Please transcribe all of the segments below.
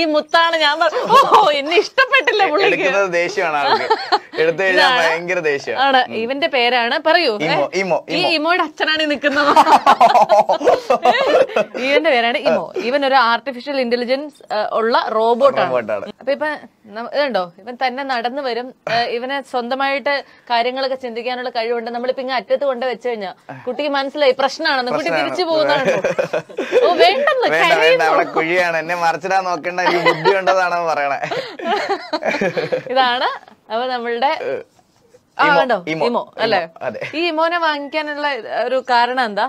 ഈ മുത്താണ് ഞാൻ ഓ എന്നെ ഇഷ്ടപ്പെട്ടില്ല പുള്ളിക്ക് ദേഷ്യമാണ് എടുത്തു കഴിഞ്ഞാൽ ഭയങ്കര ദേഷ്യമാണ് ഇവന്റെ പേരാണ് പറയൂ ഈ ഇമോയുടെ അച്ഛനാണ് നിൽക്കുന്നത് ഇവന്റെ പേരാണ് ഇമോ ഇവൻ ഒരു ആർട്ടിഫിഷ്യൽ ഇന്റലിജൻസ് ഉള്ള ആണ് അപ്പൊ ഇപ്പൊ ഇതുണ്ടോ ഇവൻ തന്നെ നടന്നു വരും ഇവനെ സ്വന്തമായിട്ട് കാര്യങ്ങളൊക്കെ ചിന്തിക്കാനുള്ള കഴിവുണ്ട് നമ്മളിപ്പോ ഇങ്ങനെ അറ്റത്ത് കൊണ്ട് വെച്ച് കഴിഞ്ഞാൽ കുട്ടിക്ക് മനസ്സിലായി പ്രശ്നമാണെന്ന് കുട്ടി തിരിച്ചു പോകുന്നതാണ് ഓ എന്നെ മറിച്ചിടാൻ നോക്കേണ്ട ബുദ്ധി പറയണേ ഇതാണ് അപ്പൊ നമ്മളുടെ ഇമോ അല്ലേ ഈ ഇമോനെ വാങ്ങിക്കാനുള്ള ഒരു കാരണം എന്താ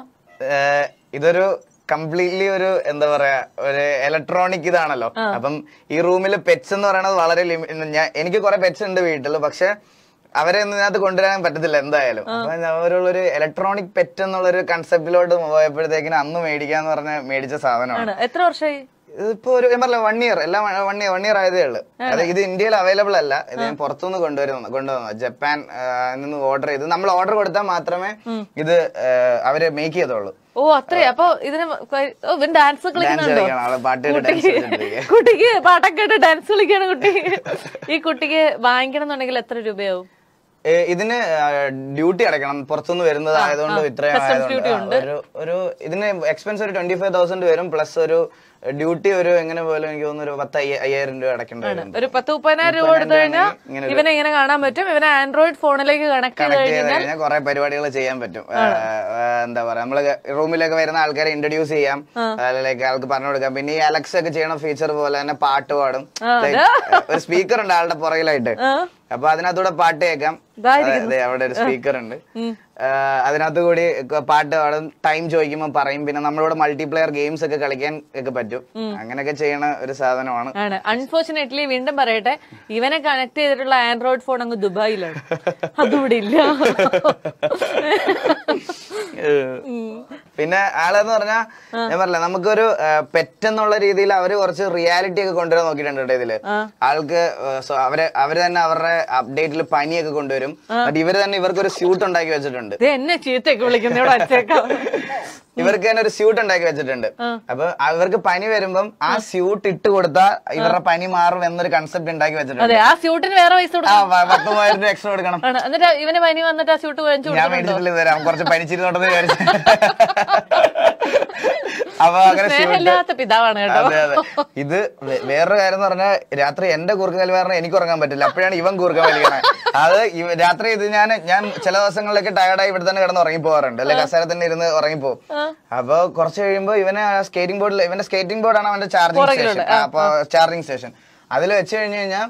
ഇതൊരു കംപ്ലീറ്റ്ലി ഒരു എന്താ പറയാ ഒരു ഇലക്ട്രോണിക് ഇതാണല്ലോ അപ്പം ഈ റൂമിൽ പെറ്റ്സ് എന്ന് പറയുന്നത് വളരെ ഞാൻ എനിക്ക് കുറെ പെറ്റ്സ് ഉണ്ട് വീട്ടിൽ പക്ഷെ അവരെ ഇതിനകത്ത് കൊണ്ടുവരാൻ പറ്റത്തില്ല എന്തായാലും അവരുള്ളൊരു ഇലക്ട്രോണിക് പെറ്റ് എന്നുള്ളൊരു കൺസെപ്റ്റിലോട്ട് പോയപ്പോഴത്തേക്കിനും അന്ന് മേടിക്കാന്ന് പറഞ്ഞ മേടിച്ച സാധനമാണ് എത്ര വർഷമായി ഇപ്പൊ ഒരു ഞാൻ പറഞ്ഞ വൺ ഇയർ എല്ലാം വൺ ഇയർ വൺ ഇയർ ആയതേ ഉള്ളു അത് ഇത് ഇന്ത്യയിൽ അവൈലബിൾ അല്ല ഇത് ഞാൻ പുറത്തുനിന്ന് കൊണ്ടുവരുന്നു കൊണ്ടുവന്നു ജപ്പാൻ നിന്ന് ഓർഡർ ചെയ്ത് നമ്മൾ ഓർഡർ കൊടുത്താൽ മാത്രമേ ഇത് അവര് മേക്ക് ചെയ്തോളൂ ഓ അത്രേ അപ്പൊ ഇതിന് ഇവൻ ഡാൻസ് കളിക്കുന്നുണ്ടോ കുട്ടിക്ക് പാട്ടൊക്കെ ഡാൻസ് കളിക്കാണ് കുട്ടി ഈ കുട്ടിക്ക് വാങ്ങിക്കണം എന്നുണ്ടെങ്കിൽ എത്ര രൂപയാവും ഇതിന് ഡ്യൂട്ടി അടയ്ക്കണം പുറത്തുനിന്ന് വരുന്നത് ആയതുകൊണ്ട് ഇത്രയും ഒരു ഇതിന് എക്സ്പെൻസ് ഒരു ട്വന്റി ഫൈവ് തൗസൻഡ് വരും പ്ലസ് ഒരു ഡ്യൂട്ടി ഒരു എങ്ങനെ പോലും എനിക്ക് തോന്നുന്നു ഒരു പത്ത് അയ്യായിരം രൂപ അടയ്ക്കേണ്ടത് ഒരു പത്ത് മുപ്പതിനായിരം രൂപ കൊടുത്തു കഴിഞ്ഞാൽ ഇവനെ ഇങ്ങനെ കാണാൻ പറ്റും ഇവനെ ആൻഡ്രോയിഡ് ഫോണിലേക്ക് കണക്ട് ചെയ്ത് കഴിഞ്ഞാൽ കുറെ പരിപാടികൾ ചെയ്യാൻ പറ്റും എന്താ പറയാ നമ്മള് റൂമിലേക്ക് വരുന്ന ആൾക്കാരെ ഇൻട്രൊഡ്യൂസ് ചെയ്യാം അല്ലെങ്കിൽ ആൾക്ക് പറഞ്ഞു കൊടുക്കാം പിന്നെ ഈ അലക്സ് ഒക്കെ ചെയ്യണ ഫീച്ചർ പോലെ തന്നെ പാട്ട് പാടും ഒരു സ്പീക്കർ ഉണ്ട് ആളുടെ പുറകിലായിട്ട് അപ്പൊ അതിനകത്തൂടെ പാട്ട് കേൾക്കാം അവിടെ ഒരു സ്പീക്കർ ഉണ്ട് അതിനകത്ത് കൂടി പാട്ട് അവിടെ ടൈം ചോദിക്കുമ്പോൾ പറയും പിന്നെ നമ്മളിവിടെ മൾട്ടിപ്ലെയർ ഗെയിംസ് ഒക്കെ കളിക്കാൻ ഒക്കെ പറ്റും അങ്ങനെയൊക്കെ ചെയ്യണ ഒരു സാധനമാണ് ആണ് അൺഫോർച്ചുനേറ്റ്ലി വീണ്ടും പറയട്ടെ ഇവനെ കണക്ട് ചെയ്തിട്ടുള്ള ആൻഡ്രോയിഡ് ഫോൺ അങ്ങ് ദുബായിലാണ് അതുകൂടി ഇല്ല പിന്നെ ആളെന്ന് പറഞ്ഞാൽ ഞാൻ പറഞ്ഞില്ല നമുക്കൊരു പെറ്റെന്നുള്ള രീതിയിൽ അവര് കുറച്ച് റിയാലിറ്റി ഒക്കെ കൊണ്ടുവരാൻ നോക്കിയിട്ടുണ്ട് ഇതില് ആൾക്ക് അവര് അവര് തന്നെ അവരുടെ അപ്ഡേറ്റിൽ പനിയൊക്കെ കൊണ്ടുവരും ഇവര് തന്നെ ഇവർക്കൊരു സ്യൂട്ട് ഉണ്ടാക്കി വെച്ചിട്ടുണ്ട് എന്നെ ഇവർക്ക് തന്നെ ഒരു സ്യൂട്ട് ഉണ്ടാക്കി വെച്ചിട്ടുണ്ട് അപ്പൊ അവർക്ക് പനി വരുമ്പം ആ സ്യൂട്ട് ഇട്ട് കൊടുത്താൽ ഇവരുടെ പനി മാറും എന്നൊരു കൺസെപ്റ്റ് ഉണ്ടാക്കി വെച്ചിട്ടുണ്ട് ആ സ്യൂട്ടിന് വേറെ പൈസ പത്ത് മൂവായിരം രൂപ എക്സ്ട്രാ കൊടുക്കണം എന്നിട്ട് ഇവന് പനി വന്നിട്ട് ആ സ്യൂട്ട് ഞാൻ മേടിച്ചിട്ടില്ല തരാം കുറച്ച് പനിച്ചിരുന്നോട്ടെന്ന് വിചാരിച്ചു കേട്ടോ അതെ അതെ ഇത് വേറൊരു കാര്യം എന്ന് പറഞ്ഞാൽ രാത്രി എന്റെ കൂർക്കം കലി എനിക്ക് ഉറങ്ങാൻ പറ്റില്ല അപ്പോഴാണ് ഇവൻ കൂർക്കം വലിക്കണത് അത് രാത്രി ഇത് ഞാൻ ഞാൻ ചില ദിവസങ്ങളിലൊക്കെ ടയർഡായി ഇവിടെ തന്നെ കിടന്ന് ഉറങ്ങി പോവാറുണ്ട് അല്ലെ കസേര തന്നെ ഇരുന്ന് ഉറങ്ങിപ്പോകും അപ്പൊ കുറച്ച് കഴിയുമ്പോൾ ഇവനെ സ്കേറ്റിംഗ് ബോർഡിൽ ഇവന്റെ സ്കേറ്റിംഗ് ബോർഡാണ് അവന്റെ ചാർജിംഗ് സ്റ്റേഷൻ അപ്പൊ ചാർജിംഗ് സ്റ്റേഷൻ അതിൽ വെച്ച് കഴിഞ്ഞു കഴിഞ്ഞാൽ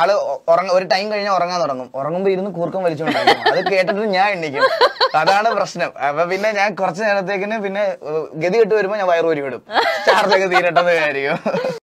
ആള് ഉറങ്ങ ഒരു ടൈം കഴിഞ്ഞാൽ ഉറങ്ങാൻ തുടങ്ങും ഉറങ്ങുമ്പോ ഇരുന്ന് കൂർക്കം വലിച്ചുകൊണ്ടിരിക്കും അത് കേട്ടിട്ട് ഞാൻ എണ്ണിക്കും അതാണ് പ്രശ്നം അപ്പൊ പിന്നെ ഞാൻ കുറച്ച് നേരത്തേക്കിന് പിന്നെ ഗതി കെട്ട് വരുമ്പോ ഞാൻ വയറു വിടും ചാർജൊക്കെ തീരട്ടെന്ന് വിചാരിക്കും